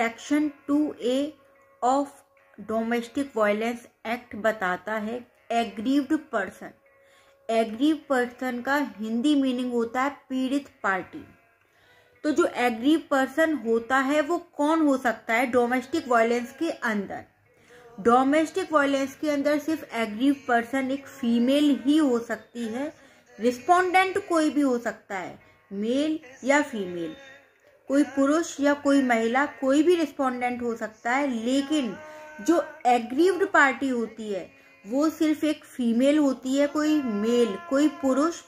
section 2A of domestic violence act बताता है aggrieved person aggrieve person का Hindi meaning होता है पीड़ित पार्टी तो जो एग्रीव पर्सन होता है वो कौन हो सकता है डोमेस्टिक वायलेंस के अंदर डोमेस्टिक वायलेंस के अंदर सिर्फ एग्रीव पर्सन एक फीमेल ही हो सकती है रिस्पोंडेंट कोई भी हो सकता है मेल या फीमेल कोई पुरुष या कोई महिला कोई भी रिस्पोंडेंट हो सकता है लेकिन जो एग्रीव्ड पार्टी होती है वो सिर्फ एक फीमेल होती है कोई मेल कोई पुरुष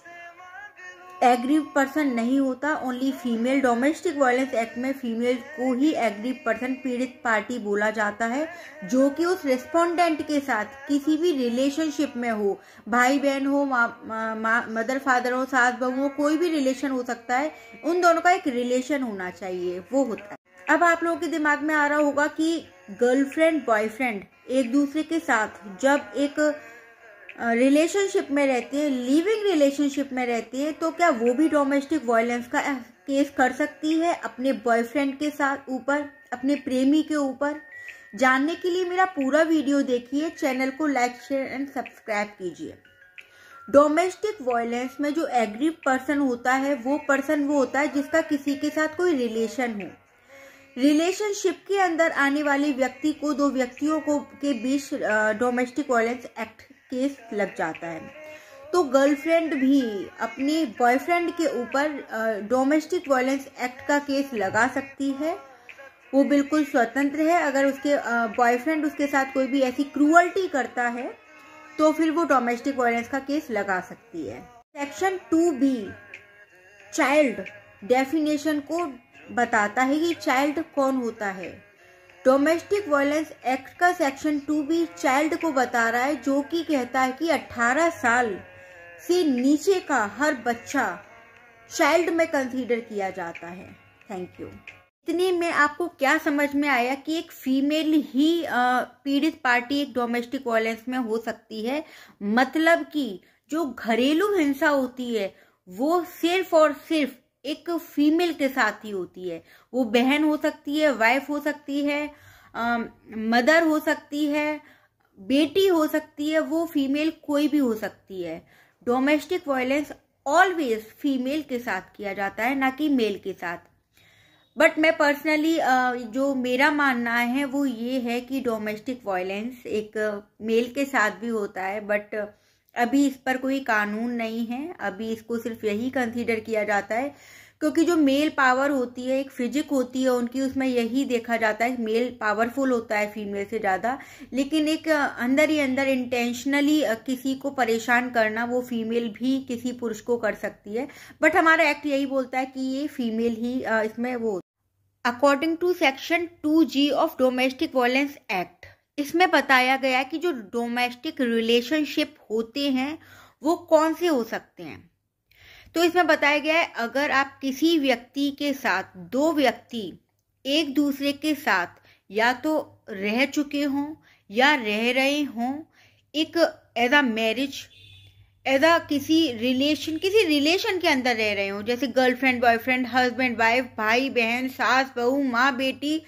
एग्री पर्सन नहीं होता only female domestic violence act में फीमेल को ही एग्री पर्सन पीड़ित पार्टी बोला जाता है जो कि उस रेस्पोंडेंट के साथ किसी भी रिलेशनशिप में हो भाई बहन हो मा, मा, मा, मदर फादर हो सास बहू हो कोई भी रिलेशन हो सकता है उन दोनों का एक रिलेशन होना चाहिए वो होता है अब आप लोगों के दिमाग में आ रहा होगा कि गर्लफ्रेंड बॉयफ्रेंड एक दूसरे के साथ जब एक रिलेशनशिप में रहती है लिविंग रिलेशनशिप में रहती है तो क्या वो भी डोमेस्टिक वायलेंस का केस कर सकती है अपने बॉयफ्रेंड के साथ ऊपर अपने प्रेमी के ऊपर जानने के लिए मेरा पूरा वीडियो देखिए चैनल को लाइक शेयर एंड सब्सक्राइब कीजिए डोमेस्टिक वायलेंस में जो एग्री पर्सन होता है वो पर्सन वो होता है जिसका किसी के साथ कोई रिलेशन हो रिलेशनशिप के अंदर आने वाले व्यक्ति को दो व्यक्तियों को के बीच डोमेस्टिक वायलेंस एक्ट केस लग जाता है तो गर्लफ्रेंड भी अपने बॉयफ्रेंड के ऊपर डोमेस्टिक वायलेंस एक्ट का केस लगा सकती है वो बिल्कुल स्वतंत्र है अगर उसके बॉयफ्रेंड उसके साथ कोई भी ऐसी क्रूअल्टी करता है तो फिर वो डोमेस्टिक वायलेंस का केस लगा सकती है section two b child definition को बताता है कि चाइल्ड कौन होता है डोमेस्टिक वायलेंस एक्ट का सेक्शन टू भी चाइल्ड को बता रहा है जो कि कहता है कि 18 साल से नीचे का हर बच्चा चाइल्ड में कंसीडर किया जाता है थैंक यू इतने में आपको क्या समझ में आया कि एक फीमेल ही पीड़ित पार्टी एक डोमेस्टिक वायलेंस में हो सकती है मतलब कि जो घरेलू हिंसा होती है वो सिर्फ और सिर्फ एक फीमेल के साथ ही होती है वो बहन हो सकती है वाइफ हो सकती है आ, मदर हो सकती है बेटी हो सकती है वो फीमेल कोई भी हो सकती है डोमेस्टिक वायलेंस ऑलवेज फीमेल के साथ किया जाता है ना कि मेल के साथ बट मैं पर्सनली जो मेरा मानना है वो ये है कि डोमेस्टिक वायलेंस एक मेल के साथ भी होता है बट अभी इस पर कोई कानून नहीं है अभी इसको सिर्फ यही कंसीडर किया जाता है क्योंकि जो मेल पावर होती है एक फिजिक होती है उनकी उसमें यही देखा जाता है मेल पावरफुल होता है फीमेल से ज़्यादा लेकिन एक अंदर ही अंदर इंटेंशनली किसी को परेशान करना वो फीमेल भी किसी पुरुष को कर सकती है बट हमारा एक्ट यही बोलता है कि ये फीमेल ही इसमें वो according to section two g of domestic violence act इसमें बताया गया कि जो डोमेस्टिक रिलेशनशिप होते हैं वो कौन से हो सकते हैं तो इसमें बताया गया है अगर आप किसी व्यक्ति के साथ दो व्यक्ति एक दूसरे के साथ या तो रह चुके हों या रह रहे हों एक as a marriage as a किसी रिलेशन किसी रिलेशन के अंदर रह रहे हों जैसे गर्लफ्रेंड बॉयफ्रेंड हस्बैंड वाइफ भाई बहन सास बहू माँ बेटी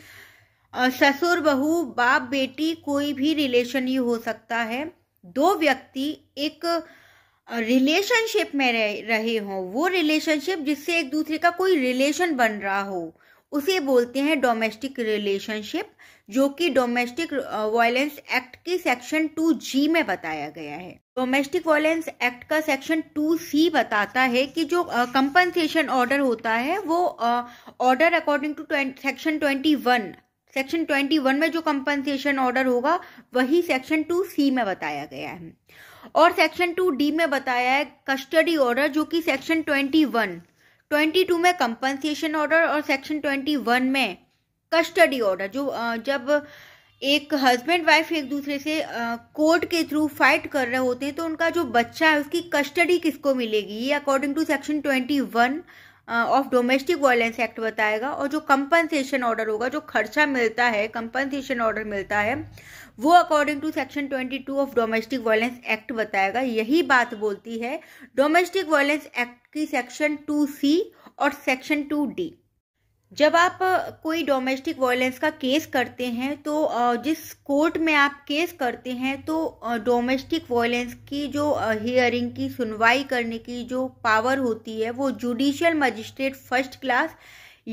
ससुर बहू बाप बेटी कोई भी रिलेशन ही हो सकता है दो व्यक्ति एक रिलेशनशिप में रह, रहे हों वो रिलेशनशिप जिससे एक दूसरे का कोई रिलेशन बन रहा हो उसे बोलते हैं डोमेस्टिक रिलेशनशिप जो कि डोमेस्टिक वायलेंस एक्ट की सेक्शन टू जी में बताया गया है डोमेस्टिक वायलेंस एक्ट का सेक्शन टू सी बताता है कि जो कंपनसेशन ऑर्डर होता है वो order according to section twenty one section twenty one में जो कंपनसेशन ऑर्डर होगा वही सेक्शन टू सी में बताया गया है और सेक्शन टू डी में बताया है कस्टडी ऑर्डर जो कि section twenty one twenty two में कंपनसेशन ऑर्डर और सेक्शन ट्वेंटी वन में कस्टडी ऑर्डर जो जब एक हस्बैंड वाइफ एक दूसरे से कोर्ट के थ्रू फाइट कर रहे होते हैं तो उनका जो बच्चा है उसकी कस्टडी किसको मिलेगी ये according to section twenty one of domestic violence act बताएगा और जो कंपनसेशन ऑर्डर होगा जो खर्चा मिलता है कंपनसेशन ऑर्डर मिलता है वो according to section 22 of domestic violence act बताएगा यही बात बोलती है डोमेस्टिक वायलेंस एक्ट की सेक्शन 2 सी और सेक्शन 2 डी जब आप कोई डोमेस्टिक वायलेंस का केस करते हैं तो जिस कोर्ट में आप केस करते हैं तो डोमेस्टिक वायलेंस की जो हियरिंग की सुनवाई करने की जो पावर होती है वो जुडिशियल मजिस्ट्रेट फर्स्ट क्लास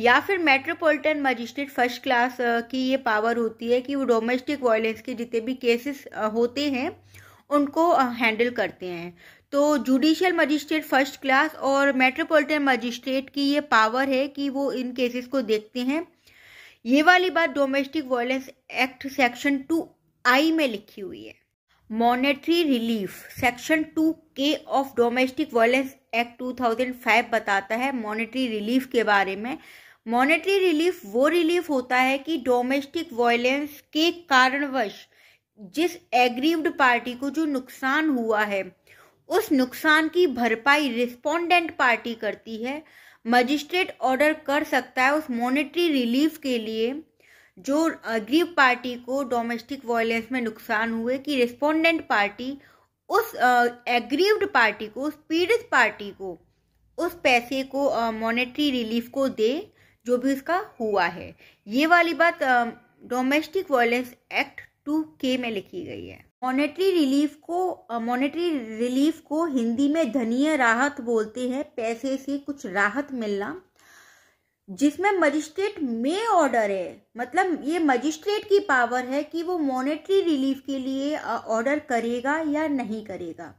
या फिर मेट्रोपॉलिटन मजिस्ट्रेट फर्स्ट क्लास की ये पावर होती है कि वो डोमेस्टिक वायलेंस के जितने भी केसेस होते हैं उनको हैंडल करते हैं तो जुडिशियल मजिस्ट्रेट फर्स्ट क्लास और मेट्रोपॉलिटन मजिस्ट्रेट की ये पावर है कि वो इन केसेस को देखते हैं ये वाली बात domestic violence act section two i में लिखी हुई है monetary relief section two k of domestic violence act 2005 बताता है मॉनेटरी रिलीफ के बारे में मॉनेटरी रिलीफ वो रिलीफ होता है कि डोमेस्टिक वायलेंस के कारणवश जिस एग्रीव्ड पार्टी को जो नुकसान हुआ है उस नुकसान की भरपाई रिस्पोंडेंट पार्टी करती है मजिस्ट्रेट ऑर्डर कर सकता है उस मॉनेटरी रिलीफ के लिए जो अग्रीव पार्टी को डोमेस्टिक वायलेंस में नुकसान हुए कि रिस्पोंडेंट पार्टी उस एग्रीव्ड पार्टी को उस पीड़ित पार्टी को उस पैसे को मॉनेटरी रिलीफ को दे जो भी उसका हुआ है ये वाली बात डोमेस्टिक वायलेंस एक्ट टू के में लिखी गई है मॉनेटरी रिलीफ को मॉनेटरी रिलीफ को हिंदी में धनीय राहत बोलते हैं पैसे से कुछ राहत मिलना जिसमें मजिस्ट्रेट में ऑर्डर है मतलब ये मजिस्ट्रेट की पावर है कि वो मॉनेटरी रिलीफ के लिए ऑर्डर करेगा या नहीं करेगा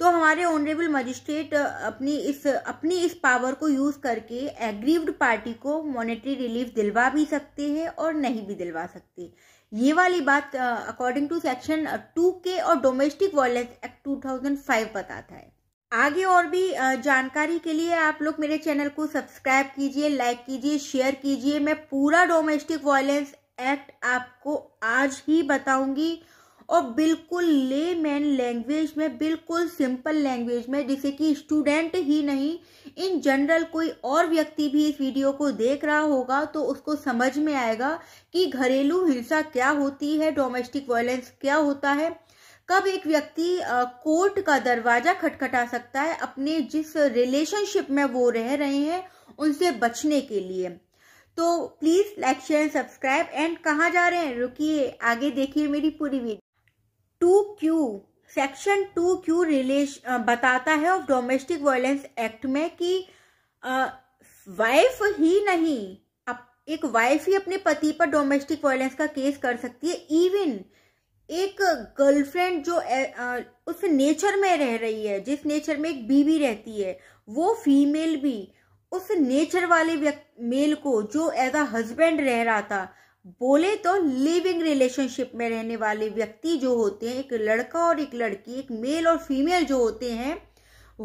तो हमारे ऑनरेबल मजिस्ट्रेट अपनी इस अपनी इस पावर को यूज करके एग्रीव्ड पार्टी को मॉनेटरी रिलीफ दिलवा भी सकते हैं और नहीं भी दिलवा सकते ये वाली बात अकॉर्डिंग टू सेक्शन टू के और डोमेस्टिक वायलेंस एक्ट 2005 बताता है आगे और भी जानकारी के लिए आप लोग मेरे चैनल को सब्सक्राइब कीजिए लाइक कीजिए शेयर कीजिए मैं पूरा डोमेस्टिक वायलेंस एक्ट आपको आज ही बताऊंगी और बिल्कुल ले मैन लैंग्वेज में बिल्कुल सिंपल लैंग्वेज में जिसे कि स्टूडेंट ही नहीं इन जनरल कोई और व्यक्ति भी इस वीडियो को देख रहा होगा तो उसको समझ में आएगा कि घरेलू हिंसा क्या होती है डोमेस्टिक वायलेंस क्या होता है कब एक व्यक्ति कोर्ट का दरवाजा खटखटा सकता है अपने जिस रिलेशनशिप में वो रह रहे हैं उनसे बचने के लिए तो please like share subscribe and कहाँ जा रहे हैं रुकिए आगे देखिए मेरी पूरी video two q section two q relation बताता है ऑफ डोमेस्टिक वायलेंस एक्ट में कि वाइफ ही नहीं अब एक वाइफ ही अपने पति पर डोमेस्टिक वायलेंस का केस कर सकती है इवन एक गर्लफ्रेंड जो उस नेचर में रह रही है जिस नेचर में एक बीवी रहती है वो फीमेल भी उस नेचर वाले मेल को जो एज अ हस्बैंड रह रहा था बोले तो लिविंग रिलेशनशिप में रहने वाले व्यक्ति जो होते हैं एक लड़का और एक लड़की एक मेल और फीमेल जो होते हैं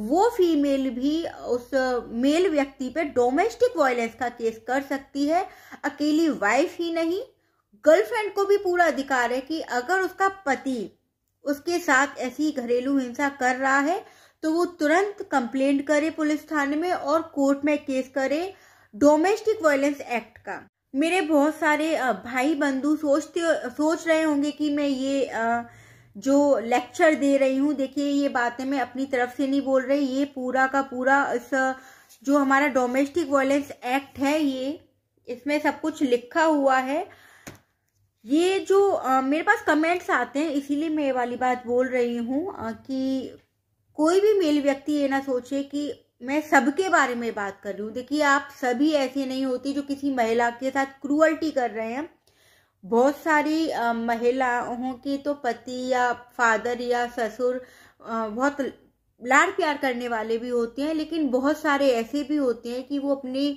वो फीमेल भी उस मेल uh, व्यक्ति पे डोमेस्टिक वायलेंस का केस कर सकती है अकेली वाइफ ही नहीं गर्लफ्रेंड को भी पूरा अधिकार है कि अगर उसका पति उसके साथ ऐसी घरेलू हिंसा कर रहा है तो वो तुरंत कंप्लेंट करे पुलिस थाने में और कोर्ट में केस करे डोमेस्टिक वायलेंस एक्ट का मेरे बहुत सारे भाई बंधु सोचते सोच रहे होंगे कि मैं ये जो लेक्चर दे रही हूँ देखिए ये बातें मैं अपनी तरफ से नहीं बोल रही ये पूरा का पूरा इस जो हमारा डोमेस्टिक वायलेंस एक्ट है ये इसमें सब कुछ लिखा हुआ है ये जो आ, मेरे पास कमेंट्स आते हैं इसीलिए मैं ये वाली बात बोल रही हूँ कि कोई भी मेल व्यक्ति ये ना सोचे कि मैं सबके बारे में बात कर रही हूँ देखिए आप सभी ऐसे नहीं होते जो किसी महिला के साथ क्रूअल्टी कर रहे हैं बहुत सारी महिलाओं के तो पति या फादर या ससुर बहुत लाड़ प्यार करने वाले भी होते हैं लेकिन बहुत सारे ऐसे भी होते हैं कि वो अपनी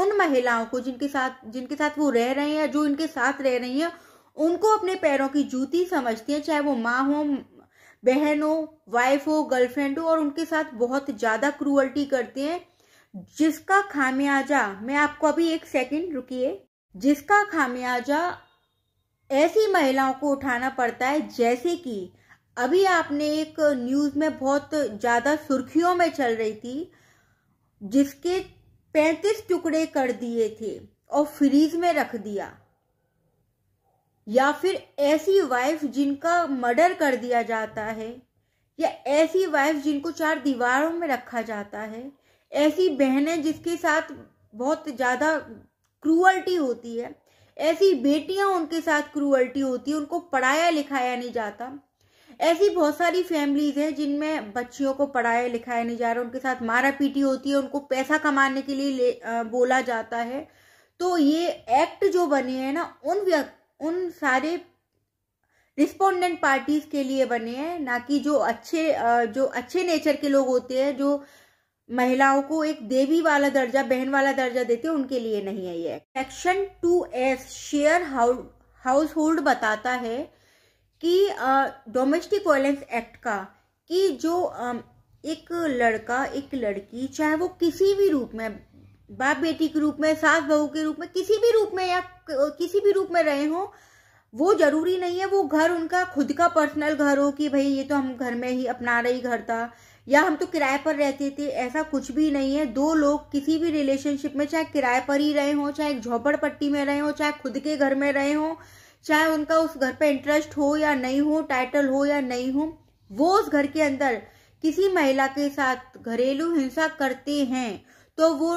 उन महिलाओं को जिनके साथ जिनके साथ वो रह रहे हैं या जो इनके साथ रह रही हैं उनको अपने पैरों की जूती समझती हैं चाहे वो माँ हो बहनों वाइफ हो गर्लफ्रेंड हो और उनके साथ बहुत ज़्यादा क्रूअल्टी करते हैं जिसका खामियाजा मैं आपको अभी एक सेकंड रुकिए जिसका खामियाजा ऐसी महिलाओं को उठाना पड़ता है जैसे कि अभी आपने एक न्यूज़ में बहुत ज़्यादा सुर्खियों में चल रही थी जिसके पैंतीस टुकड़े कर दिए थे और फ्रीज में रख दिया या फिर ऐसी वाइफ जिनका मर्डर कर दिया जाता है या ऐसी वाइफ जिनको चार दीवारों में रखा जाता है ऐसी बहनें जिसके साथ बहुत ज़्यादा क्रूअल्टी होती है ऐसी बेटियां उनके साथ क्रूअल्टी होती है उनको पढ़ाया लिखाया नहीं जाता ऐसी बहुत सारी फैमिलीज हैं जिनमें बच्चियों को पढ़ाया लिखाया नहीं जा रहा उनके साथ मारा पीटी होती है उनको पैसा कमाने के लिए ले, आ, बोला जाता है तो ये एक्ट जो बने हैं ना उन व्यक्ति उन सारे रिस्पोंडेंट पार्टीज के लिए बने हैं ना कि जो अच्छे जो अच्छे नेचर के लोग होते हैं जो महिलाओं को एक देवी वाला दर्जा बहन वाला दर्जा देते हैं उनके लिए नहीं है ये section two s shared household बताता है कि डोमेस्टिक वायलेंस एक्ट का कि जो एक लड़का एक लड़की चाहे वो किसी भी रूप में बाप बेटी के रूप में सास बहू के रूप में किसी भी रूप में या किसी भी रूप में रहे हों वो जरूरी नहीं है वो घर उनका खुद का पर्सनल घर हो कि भाई ये तो हम घर में ही अपना रही घर था या हम तो किराए पर रहते थे ऐसा कुछ भी नहीं है दो लोग किसी भी रिलेशनशिप में चाहे किराए पर ही रहे हों चाहे झोपड़पट्टी में रहे हों चाहे खुद के घर में रहे हों चाहे उनका उस घर पे इंटरेस्ट हो या नहीं हो टाइटल हो या नहीं हो वो उस घर के अंदर किसी महिला के साथ घरेलू हिंसा करते हैं तो वो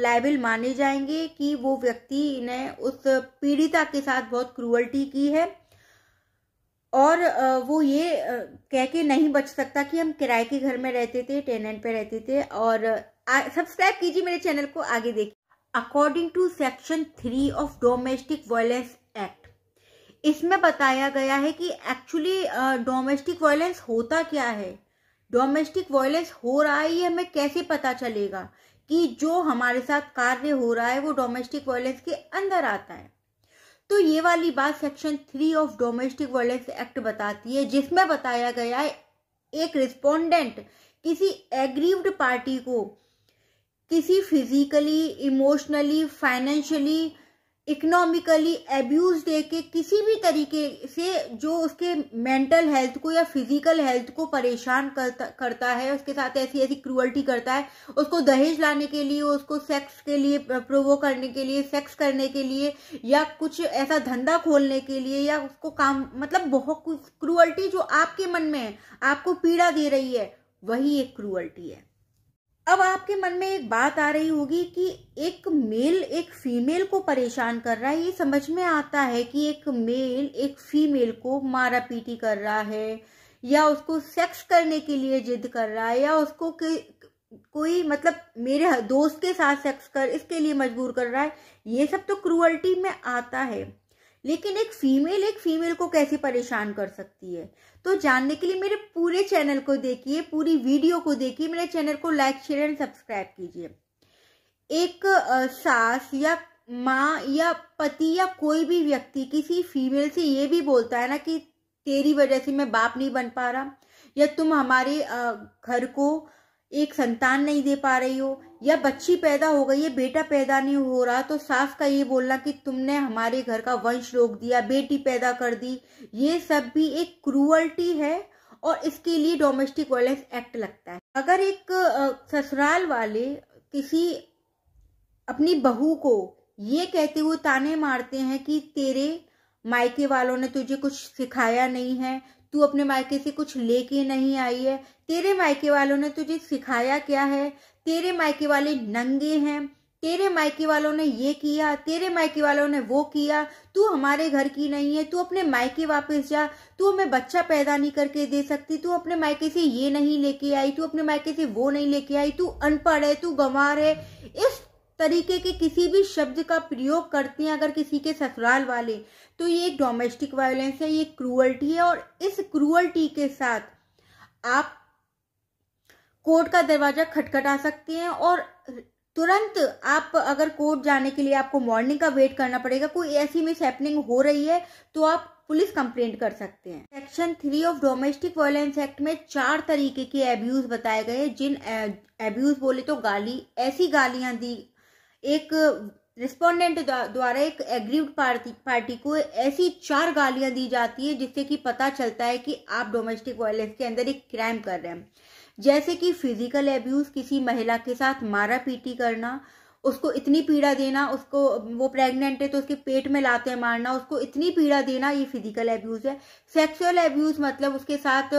लाइबल माने जाएंगे कि वो व्यक्ति ने उस पीड़िता के साथ बहुत क्रूअल्टी की है और वो ये कह के नहीं बच सकता कि हम किराए के घर में रहते थे टेनेंट पे रहते थे और सब्सक्राइब कीजिए मेरे चैनल को आगे देखिए according to section three of domestic violence act इसमें बताया गया है कि एक्चुअली डोमेस्टिक वायलेंस होता क्या है डोमेस्टिक वायलेंस हो रहा है ये हमें कैसे पता चलेगा कि जो हमारे साथ कार्य हो रहा है वो डोमेस्टिक वायलेंस के अंदर आता है तो ये वाली बात section three of domestic violence act बताती है जिसमें बताया गया है एक रिस्पोंडेंट किसी एग्रीव्ड पार्टी को किसी physically emotionally financially economically abuse दे के किसी भी तरीके से जो उसके मेंटल हेल्थ को या फिजिकल हेल्थ को परेशान करता करता है उसके साथ ऐसी ऐसी क्रूअल्टी करता है उसको दहेज लाने के लिए उसको सेक्स के लिए प्रोवो करने के लिए सेक्स करने के लिए या कुछ ऐसा धंधा खोलने के लिए या उसको काम मतलब बहुत कुछ क्रूअल्टी जो आपके मन में है आपको पीड़ा दे रही है वही एक क्रूअल्टी है अब आपके मन में एक बात आ रही होगी कि एक मेल एक फीमेल को परेशान कर रहा है ये समझ में आता है कि एक मेल एक फीमेल को मारा पीटी कर रहा है या उसको सेक्स करने के लिए जिद कर रहा है या उसको के, कोई मतलब मेरे दोस्त के साथ सेक्स कर इसके लिए मजबूर कर रहा है ये सब तो क्रूअल्टी में आता है लेकिन एक फीमेल एक फीमेल को कैसे परेशान कर सकती है तो जानने के लिए मेरे पूरे चैनल को देखिए पूरी वीडियो को देखिए मेरे चैनल को लाइक शेयर एंड सब्सक्राइब कीजिए एक सास या माँ या पति या कोई भी व्यक्ति किसी फीमेल से ये भी बोलता है ना कि तेरी वजह से मैं बाप नहीं बन पा रहा या तुम हमारे घर को एक संतान नहीं दे पा रही हो या बच्ची पैदा हो गई है बेटा पैदा नहीं हो रहा तो सास का ये बोलना कि तुमने हमारे घर का वंश रोक दिया बेटी पैदा कर दी ये सब भी एक क्रूअल्टी है और इसके लिए डोमेस्टिक वायलेंस एक्ट लगता है अगर एक ससुराल वाले किसी अपनी बहू को ये कहते हुए ताने मारते हैं कि तेरे मायके वालों ने तुझे कुछ सिखाया नहीं है तू अपने मायके से कुछ लेके नहीं आई है तेरे मायके वालों ने तुझे सिखाया क्या है तेरे मायके वाले नंगे हैं तेरे मायके वालों ने ये किया तेरे मायके वालों ने वो किया तू हमारे घर की नहीं है तू अपने मायके वापस जा तू हमें बच्चा पैदा नहीं करके दे सकती तू अपने मायके से ये नहीं लेके आई तू अपने मायके से वो नहीं लेके आई तू अनपढ़ है तू गंवार है इस तरीके के किसी भी शब्द का प्रयोग करते हैं अगर किसी के ससुराल वाले तो ये एक डोमेस्टिक वायलेंस है ये क्रूअल्टी है और इस क्रूअल्टी के साथ आप कोर्ट का दरवाजा खटखटा सकते हैं और तुरंत आप अगर कोर्ट जाने के लिए आपको मॉर्निंग का वेट करना पड़ेगा कोई ऐसी मिस हैपनिंग हो रही है तो आप पुलिस कंप्लेंट कर सकते हैं section three of domestic violence act में चार तरीके के एब्यूज बताए गए हैं जिन एब्यूज बोले तो गाली ऐसी गालियां दी एक रिस्पोंडेंट द्वारा एक एग्रीव पार्टी पार्टी को ऐसी चार गालियां दी जाती है जिससे कि पता चलता है कि आप डोमेस्टिक वायलेंस के अंदर एक क्राइम कर रहे हैं जैसे कि फिजिकल एब्यूज किसी महिला के साथ मारा पीटी करना उसको इतनी पीड़ा देना उसको वो प्रेग्नेंट है तो उसके पेट में लाते मारना उसको इतनी पीड़ा देना ये फिजिकल एब्यूज है सेक्सुअल एब्यूज मतलब उसके साथ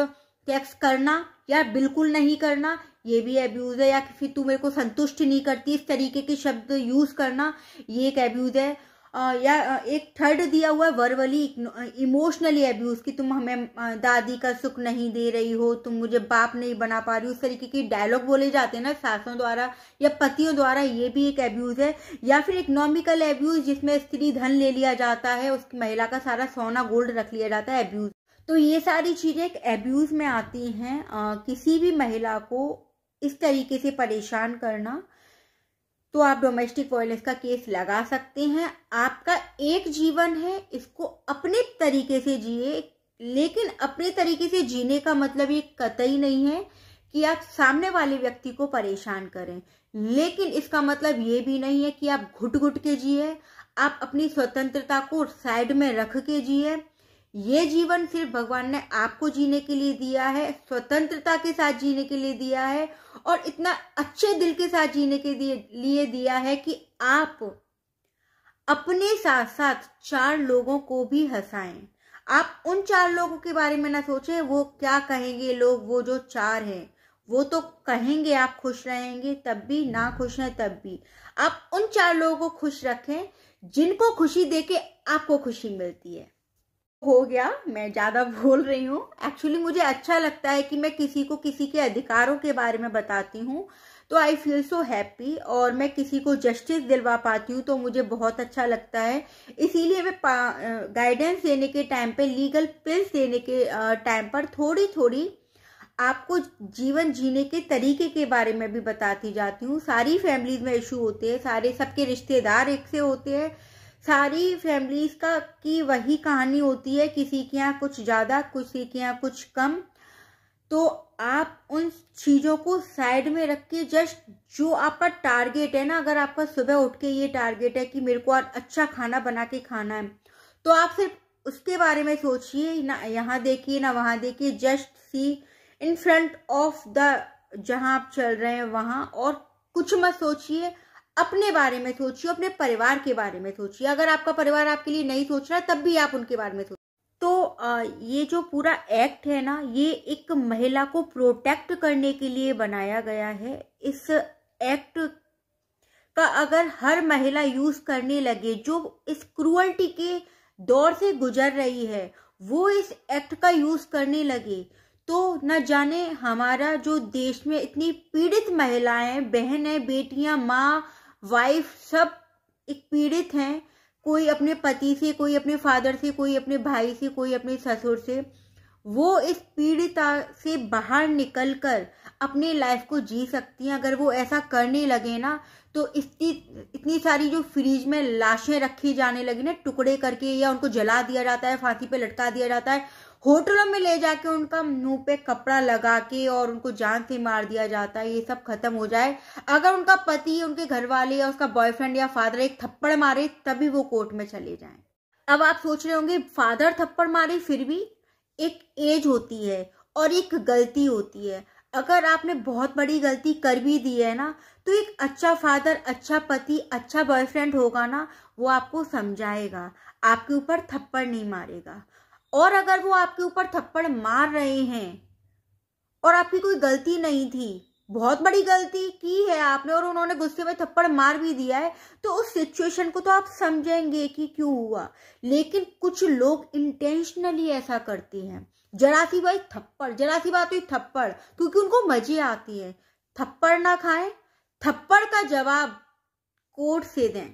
सेक्स करना या बिल्कुल नहीं करना ये भी एब्यूज़ है या फिर तू मेरे को संतुष्ट नहीं करती इस तरीके के शब्द यूज़ करना ये एक एब्यूज़ है या एक थर्ड दिया हुआ है वर्वली इमोशनली एब्यूज़ कि तुम हमें दादी का सुख नहीं दे रही हो तुम मुझे बाप नहीं बना पा रही हो उस तरीके की डायलॉग बोले जाते हैं ना सासों द्वारा या पतियों द्वारा ये भी एक एब्यूज़ है या फिर इकोनॉमिकल एब्यूज़ जिसमें स्त्री धन ले लिया जाता है उसकी महिला का सारा सोना गोल्ड रख लिया जाता है एब्यूज़ तो ये सारी चीज़ें एक एब्यूज़ में आती हैं किसी भी महिला को इस तरीके से परेशान करना तो आप डोमेस्टिक वायलेंस का केस लगा सकते हैं आपका एक जीवन है इसको अपने तरीके से जिए लेकिन अपने तरीके से जीने का मतलब ये कतई नहीं है कि आप सामने वाले व्यक्ति को परेशान करें लेकिन इसका मतलब ये भी नहीं है कि आप घुट घुट के जिए आप अपनी स्वतंत्रता को साइड में रख के जिए ये जीवन फिर भगवान ने आपको जीने के लिए दिया है स्वतंत्रता के साथ जीने के लिए दिया है और इतना अच्छे दिल के साथ जीने के लिए दिया है कि आप अपने साथ साथ चार लोगों को भी हंसाएं आप उन चार लोगों के बारे में ना सोचें वो क्या कहेंगे लोग वो जो चार हैं वो तो कहेंगे आप खुश रहेंगे तब भी ना खुश हैं तब भी आप उन चार लोगों को खुश रखें जिनको खुशी देके आपको खुशी मिलती है हो गया मैं ज्यादा बोल रही हूँ एक्चुअली मुझे अच्छा लगता है कि मैं किसी को किसी के अधिकारों के बारे में बताती हूँ तो आई फील सो हैप्पी और मैं किसी को जस्टिस दिलवा पाती हूँ तो मुझे बहुत अच्छा लगता है इसीलिए मैं गाइडेंस देने के टाइम पे लीगल पिल्स देने के टाइम पर थोड़ी थोड़ी आपको जीवन जीने के तरीके के बारे में भी बताती जाती हूँ सारी फैमिलीज में इशू होते हैं सारे सबके रिश्तेदार एक से होते हैं सारी फैमिलीज का की वही कहानी होती है किसी के यहाँ कुछ ज़्यादा किसी के यहाँ कुछ कम तो आप उन चीज़ों को साइड में रख के जस्ट जो आपका टारगेट है ना अगर आपका सुबह उठ के ये टारगेट है कि मेरे को आज अच्छा खाना बना के खाना है तो आप सिर्फ उसके बारे में सोचिए ना यहाँ देखिए ना वहां देखिए just see in front of the जहाँ आप चल रहे हैं वहां और कुछ मत सोचिए अपने बारे में सोचिए अपने परिवार के बारे में सोचिए अगर आपका परिवार आपके लिए नहीं सोच रहा तब भी आप उनके बारे में सोचिए तो ये जो पूरा एक्ट है ना ये एक महिला को प्रोटेक्ट करने के लिए बनाया गया है इस एक्ट का अगर हर महिला यूज करने लगे जो इस क्रुअल्टी के दौर से गुजर रही है वो इस एक्ट का यूज करने लगे तो न जाने हमारा जो देश में इतनी पीड़ित महिलाएं बहनें बेटियां माँ वाइफ सब एक पीड़ित हैं कोई अपने पति से कोई अपने फादर से कोई अपने भाई से कोई अपने ससुर से वो इस पीड़िता से बाहर निकलकर अपने लाइफ को जी सकती हैं अगर वो ऐसा करने लगे ना तो इतनी इतनी सारी जो फ्रीज में लाशें रखी जाने लगी ना टुकड़े करके या उनको जला दिया जाता है फांसी पे लटका दिया जाता है होटलों में ले जाके उनका मुंह पे कपड़ा लगा के और उनको जान से मार दिया जाता है ये सब खत्म हो जाए अगर उनका पति उनके घर वाले या उसका बॉयफ्रेंड या फादर एक थप्पड़ मारे तभी वो कोर्ट में चले जाए अब आप सोच रहे होंगे फादर थप्पड़ मारे फिर भी एक एज होती है और एक गलती होती है अगर आपने बहुत बड़ी गलती कर भी दी है ना तो एक अच्छा फादर अच्छा पति अच्छा बॉयफ्रेंड होगा ना वो आपको समझाएगा आपके ऊपर थप्पड़ नहीं मारेगा और अगर वो आपके ऊपर थप्पड़ मार रहे हैं और आपकी कोई गलती नहीं थी बहुत बड़ी गलती की है आपने और उन्होंने गुस्से में थप्पड़ मार भी दिया है तो उस सिचुएशन को तो आप समझेंगे कि क्यों हुआ लेकिन कुछ लोग इंटेंशनली ऐसा करते हैं जरा सी भाई थप्पड़ जरा सी बात हुई थप्पड़ क्योंकि उनको मजे आती है थप्पड़ ना खाए थप्पड़ का जवाब कोर्ट से दें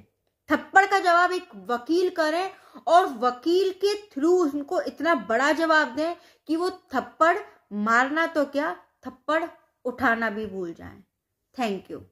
थप्पड़ का जवाब एक वकील करें और वकील के थ्रू उनको इतना बड़ा जवाब दें कि वो थप्पड़ मारना तो क्या थप्पड़ उठाना भी भूल जाएं थैंक यू